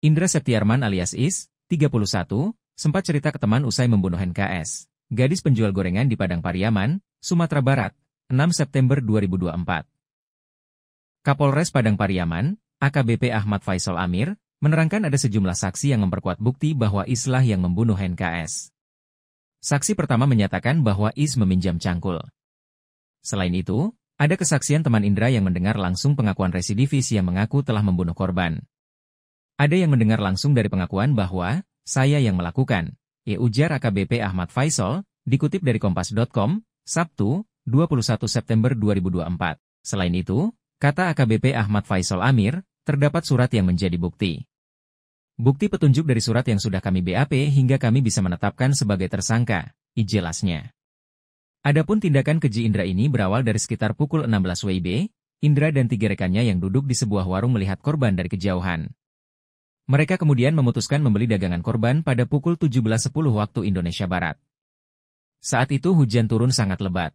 Indra Septiarman alias Is, 31, sempat cerita ke teman usai membunuh NKS, gadis penjual gorengan di Padang Pariaman, Sumatera Barat, 6 September 2024. Kapolres Padang Pariaman, AKBP Ahmad Faisal Amir, menerangkan ada sejumlah saksi yang memperkuat bukti bahwa Islah yang membunuh NKS. Saksi pertama menyatakan bahwa Is meminjam cangkul. Selain itu, ada kesaksian teman Indra yang mendengar langsung pengakuan residivis yang mengaku telah membunuh korban. Ada yang mendengar langsung dari pengakuan bahwa, saya yang melakukan. Ya ujar AKBP Ahmad Faisal, dikutip dari Kompas.com, Sabtu, 21 September 2024. Selain itu, kata AKBP Ahmad Faisal Amir, terdapat surat yang menjadi bukti. Bukti petunjuk dari surat yang sudah kami BAP hingga kami bisa menetapkan sebagai tersangka, jelasnya. Adapun tindakan keji Indra ini berawal dari sekitar pukul 16 WIB, Indra dan tiga rekannya yang duduk di sebuah warung melihat korban dari kejauhan. Mereka kemudian memutuskan membeli dagangan korban pada pukul 17.10 waktu Indonesia Barat. Saat itu hujan turun sangat lebat.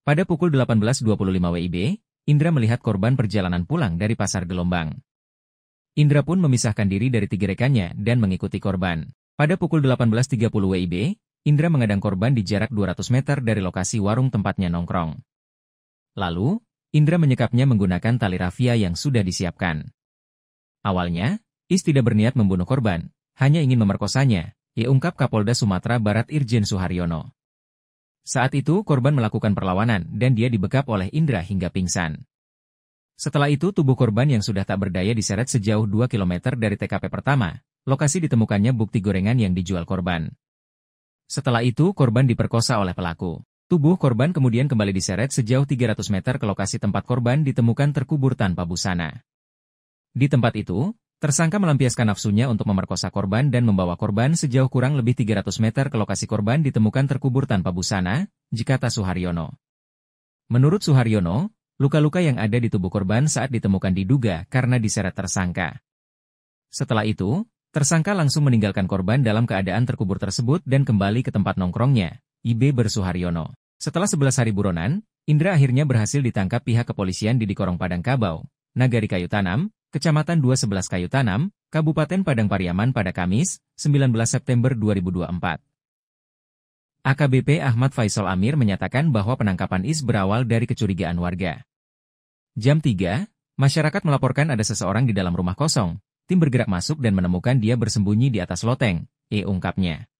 Pada pukul 18.25 WIB, Indra melihat korban perjalanan pulang dari pasar gelombang. Indra pun memisahkan diri dari tiga rekannya dan mengikuti korban. Pada pukul 18.30 WIB, Indra mengadang korban di jarak 200 meter dari lokasi warung tempatnya nongkrong. Lalu, Indra menyekapnya menggunakan tali rafia yang sudah disiapkan. Awalnya, Is tidak berniat membunuh korban, hanya ingin memerkosanya, ia ungkap Kapolda Sumatera Barat Irjen Suharyono. Saat itu korban melakukan perlawanan dan dia dibekap oleh Indra hingga pingsan. Setelah itu tubuh korban yang sudah tak berdaya diseret sejauh 2 km dari TKP pertama, lokasi ditemukannya bukti gorengan yang dijual korban. Setelah itu korban diperkosa oleh pelaku. Tubuh korban kemudian kembali diseret sejauh 300 meter ke lokasi tempat korban ditemukan terkubur tanpa busana. Di tempat itu, Tersangka melampiaskan nafsunya untuk memerkosa korban dan membawa korban sejauh kurang lebih 300 meter ke lokasi korban ditemukan terkubur tanpa busana, jikata Suharyono. Menurut Suharyono, luka-luka yang ada di tubuh korban saat ditemukan diduga karena diseret tersangka. Setelah itu, tersangka langsung meninggalkan korban dalam keadaan terkubur tersebut dan kembali ke tempat nongkrongnya, IB bersuharyono. Setelah 11 hari buronan, Indra akhirnya berhasil ditangkap pihak kepolisian di Dikorong Padang Kabau, Nagari Kayu Tanam, Kecamatan 211 Kayu Tanam, Kabupaten Padang Pariaman pada Kamis, 19 September 2024. AKBP Ahmad Faisal Amir menyatakan bahwa penangkapan Is berawal dari kecurigaan warga. Jam 3, masyarakat melaporkan ada seseorang di dalam rumah kosong. Tim bergerak masuk dan menemukan dia bersembunyi di atas loteng, E ungkapnya.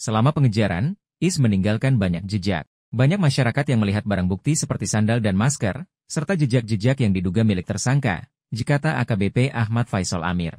Selama pengejaran, Is meninggalkan banyak jejak. Banyak masyarakat yang melihat barang bukti seperti sandal dan masker, serta jejak-jejak yang diduga milik tersangka, Jakarta AKBP Ahmad Faisal Amir